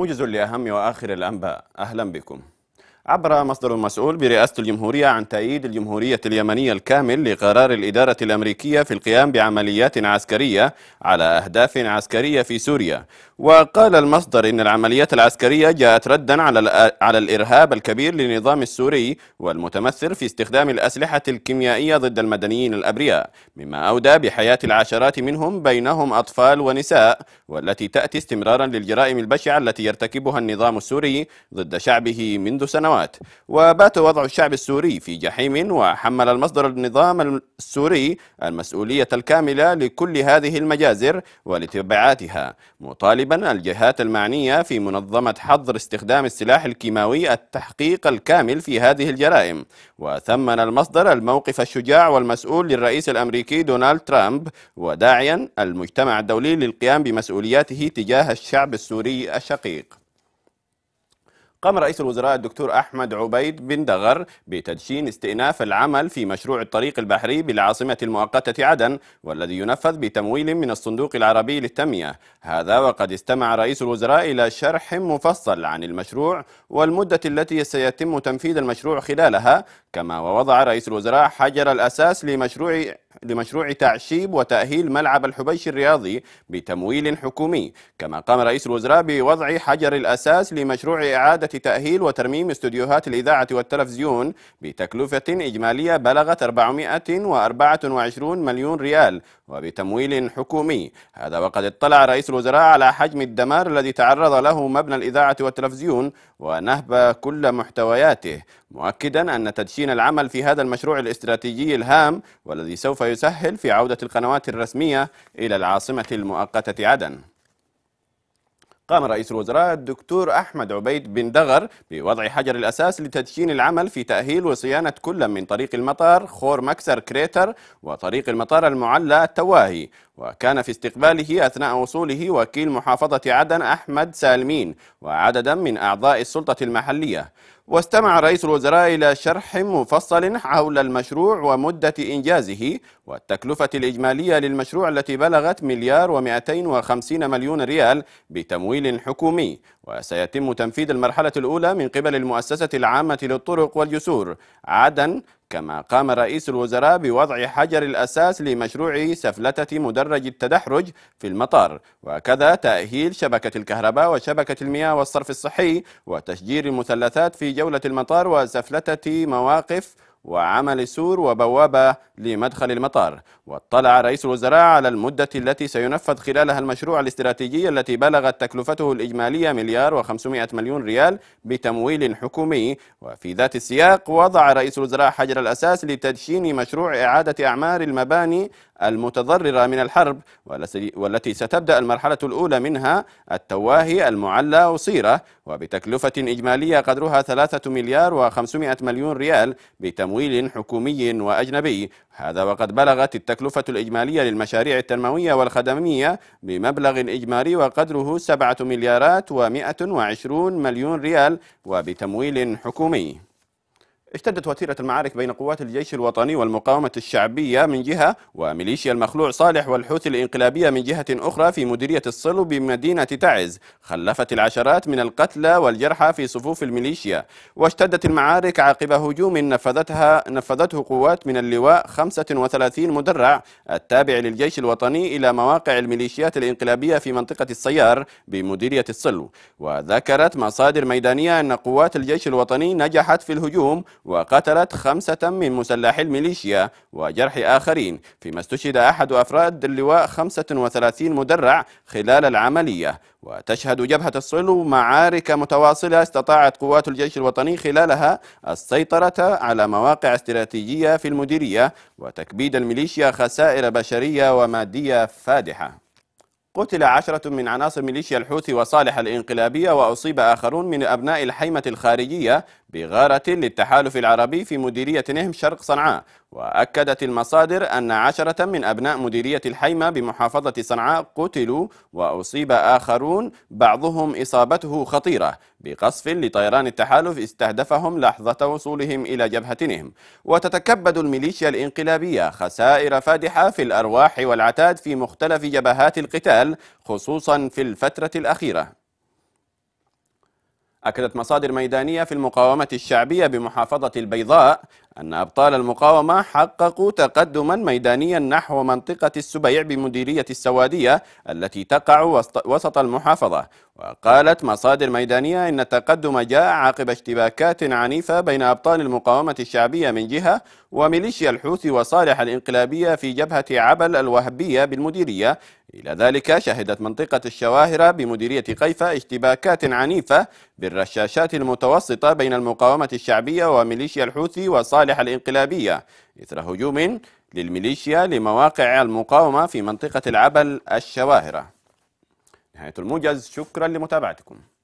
موجز لأهم وآخر الأنباء أهلا بكم عبر مصدر مسؤول برئاسة الجمهورية عن تأييد الجمهورية اليمنية الكامل لقرار الإدارة الأمريكية في القيام بعمليات عسكرية على أهداف عسكرية في سوريا وقال المصدر إن العمليات العسكرية جاءت ردا على على الإرهاب الكبير للنظام السوري والمتمثل في استخدام الأسلحة الكيميائية ضد المدنيين الأبرياء مما أودى بحياة العشرات منهم بينهم أطفال ونساء والتي تأتي استمرارا للجرائم البشعة التي يرتكبها النظام السوري ضد شعبه منذ سنوات وبات وضع الشعب السوري في جحيم وحمل المصدر النظام السوري المسؤولية الكاملة لكل هذه المجازر ولتبعاتها مطالبا واجبا الجهات المعنية في منظمة حظر استخدام السلاح الكيماوي التحقيق الكامل في هذه الجرائم وثمن المصدر الموقف الشجاع والمسؤول للرئيس الأمريكي دونالد ترامب وداعيا المجتمع الدولي للقيام بمسؤولياته تجاه الشعب السوري الشقيق قام رئيس الوزراء الدكتور أحمد عبيد بن دغر بتدشين استئناف العمل في مشروع الطريق البحري بالعاصمة المؤقتة عدن والذي ينفذ بتمويل من الصندوق العربي للتنمية هذا وقد استمع رئيس الوزراء إلى شرح مفصل عن المشروع والمدة التي سيتم تنفيذ المشروع خلالها كما ووضع رئيس الوزراء حجر الأساس لمشروع لمشروع تعشيب وتأهيل ملعب الحبيش الرياضي بتمويل حكومي كما قام رئيس الوزراء بوضع حجر الأساس لمشروع إعادة تأهيل وترميم استوديوهات الإذاعة والتلفزيون بتكلفة إجمالية بلغت 424 مليون ريال وبتمويل حكومي هذا وقد اطلع رئيس الوزراء على حجم الدمار الذي تعرض له مبنى الإذاعة والتلفزيون ونهب كل محتوياته مؤكدا أن تدشين العمل في هذا المشروع الاستراتيجي الهام والذي سوف يسهل في عودة القنوات الرسمية إلى العاصمة المؤقتة عدن قام رئيس الوزراء الدكتور أحمد عبيد بن دغر بوضع حجر الأساس لتدشين العمل في تأهيل وصيانة كل من طريق المطار خور مكسر كريتر وطريق المطار المعلى التواهي وكان في استقباله أثناء وصوله وكيل محافظة عدن أحمد سالمين وعددا من أعضاء السلطة المحلية واستمع رئيس الوزراء إلى شرح مفصل حول المشروع ومدة إنجازه والتكلفة الإجمالية للمشروع التي بلغت مليار ومئتين وخمسين مليون ريال بتمويل حكومي وسيتم تنفيذ المرحلة الأولى من قبل المؤسسة العامة للطرق والجسور عدن كما قام رئيس الوزراء بوضع حجر الأساس لمشروع سفلتة مدرج التدحرج في المطار وكذا تأهيل شبكة الكهرباء وشبكة المياه والصرف الصحي وتشجير المثلثات في جولة المطار وسفلتة مواقف وعمل سور وبوابة لمدخل المطار واطلع رئيس الوزراء على المدة التي سينفذ خلالها المشروع الاستراتيجي التي بلغت تكلفته الإجمالية مليار و500 مليون ريال بتمويل حكومي وفي ذات السياق وضع رئيس الوزراء حجر الأساس لتدشين مشروع إعادة أعمار المباني المتضررة من الحرب والتي ستبدأ المرحلة الأولى منها التواهي المعلى وصيرة وبتكلفة إجمالية قدرها 3 مليار و500 مليون ريال بتمويل حكومي وأجنبي هذا وقد بلغت التكلفة الإجمالية للمشاريع التنموية والخدمية بمبلغ إجمالي وقدره 7 مليارات و120 مليون ريال وبتمويل حكومي اشتدت وتيرة المعارك بين قوات الجيش الوطني والمقاومة الشعبية من جهة وميليشيا المخلوع صالح والحوثي الإنقلابية من جهة أخرى في مديرية الصلو بمدينة تعز خلفت العشرات من القتلى والجرحى في صفوف الميليشيا واشتدت المعارك عقب هجوم نفذتها نفذته قوات من اللواء 35 مدرع التابع للجيش الوطني إلى مواقع الميليشيات الإنقلابية في منطقة السيار بمديرية الصلو وذكرت مصادر ميدانية أن قوات الجيش الوطني نجحت في الهجوم وقتلت خمسة من مسلحي الميليشيا وجرح آخرين فيما استشهد أحد أفراد اللواء 35 مدرع خلال العملية وتشهد جبهة الصلو معارك متواصلة استطاعت قوات الجيش الوطني خلالها السيطرة على مواقع استراتيجية في المديرية وتكبيد الميليشيا خسائر بشرية ومادية فادحة قتل عشرة من عناصر ميليشيا الحوثي وصالح الإنقلابية وأصيب آخرون من أبناء الحيمة الخارجية بغارة للتحالف العربي في مديرية نهم شرق صنعاء وأكدت المصادر أن عشرة من أبناء مديرية الحيمة بمحافظة صنعاء قتلوا وأصيب آخرون بعضهم إصابته خطيرة بقصف لطيران التحالف استهدفهم لحظة وصولهم إلى جبهة نهم وتتكبد الميليشيا الإنقلابية خسائر فادحة في الأرواح والعتاد في مختلف جبهات القتال خصوصا في الفترة الأخيرة أكدت مصادر ميدانية في المقاومة الشعبية بمحافظة البيضاء أن أبطال المقاومة حققوا تقدما ميدانيا نحو منطقة السبيع بمديرية السوادية التي تقع وسط المحافظة وقالت مصادر ميدانية إن التقدم جاء عقب اشتباكات عنيفة بين أبطال المقاومة الشعبية من جهة وميليشيا الحوثي وصالح الإنقلابية في جبهة عبل الوهبية بالمديرية إلى ذلك شهدت منطقة الشواهرة بمديرية قيفة اشتباكات عنيفة بالرشاشات المتوسطة بين المقاومة الشعبية وميليشيا الحوثي وصالح المصالح الانقلابية إثر هجوم للميليشيا لمواقع المقاومة في منطقة العبل الشواهرة نهاية الموجز شكرا لمتابعتكم